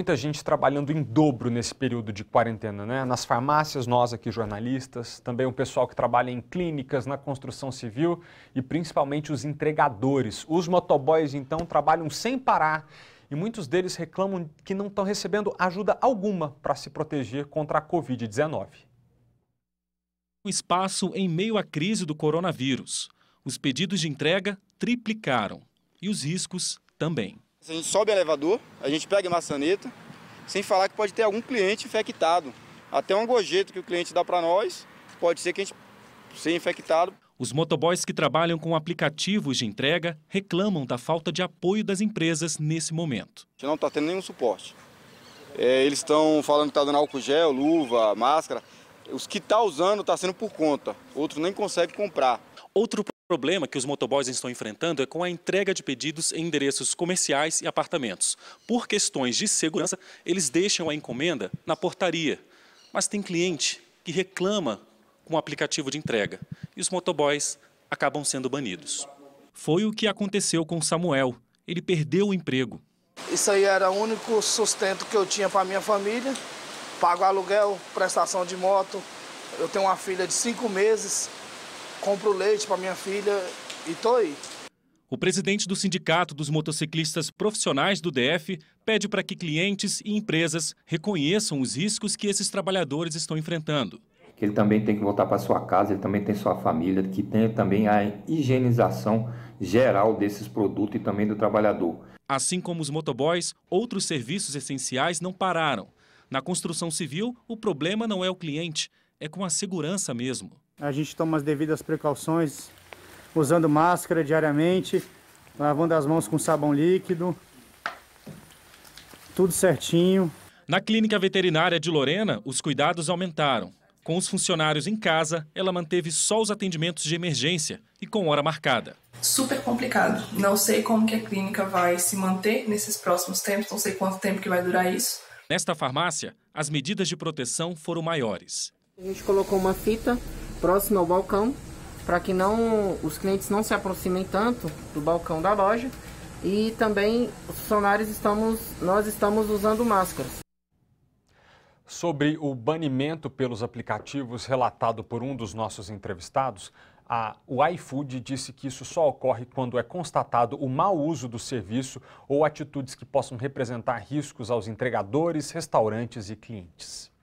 Muita gente trabalhando em dobro nesse período de quarentena, né? Nas farmácias, nós aqui jornalistas, também o pessoal que trabalha em clínicas, na construção civil e principalmente os entregadores. Os motoboys, então, trabalham sem parar e muitos deles reclamam que não estão recebendo ajuda alguma para se proteger contra a Covid-19. O espaço em meio à crise do coronavírus. Os pedidos de entrega triplicaram e os riscos também. A gente sobe o elevador, a gente pega a maçaneta, sem falar que pode ter algum cliente infectado. Até um gorjeto que o cliente dá para nós, pode ser que a gente seja infectado. Os motoboys que trabalham com aplicativos de entrega reclamam da falta de apoio das empresas nesse momento. A gente não está tendo nenhum suporte. É, eles estão falando que está dando álcool gel, luva, máscara. Os que está usando está sendo por conta. Outros nem conseguem comprar. Outro o problema que os motoboys estão enfrentando é com a entrega de pedidos em endereços comerciais e apartamentos. Por questões de segurança, eles deixam a encomenda na portaria. Mas tem cliente que reclama com o aplicativo de entrega e os motoboys acabam sendo banidos. Foi o que aconteceu com Samuel. Ele perdeu o emprego. Isso aí era o único sustento que eu tinha para minha família. Pago aluguel, prestação de moto. Eu tenho uma filha de cinco meses, compro leite para minha filha e tô aí. O presidente do Sindicato dos Motociclistas Profissionais do DF pede para que clientes e empresas reconheçam os riscos que esses trabalhadores estão enfrentando. Ele também tem que voltar para sua casa, ele também tem sua família, que tem também a higienização geral desses produtos e também do trabalhador. Assim como os motoboys, outros serviços essenciais não pararam. Na construção civil, o problema não é o cliente, é com a segurança mesmo. A gente toma as devidas precauções, usando máscara diariamente, lavando as mãos com sabão líquido, tudo certinho. Na clínica veterinária de Lorena, os cuidados aumentaram. Com os funcionários em casa, ela manteve só os atendimentos de emergência e com hora marcada. Super complicado. Não sei como que a clínica vai se manter nesses próximos tempos, não sei quanto tempo que vai durar isso. Nesta farmácia, as medidas de proteção foram maiores. A gente colocou uma fita próximo ao balcão, para que não os clientes não se aproximem tanto do balcão da loja. E também os funcionários estamos nós estamos usando máscaras. Sobre o banimento pelos aplicativos relatado por um dos nossos entrevistados, a, o iFood disse que isso só ocorre quando é constatado o mau uso do serviço ou atitudes que possam representar riscos aos entregadores, restaurantes e clientes.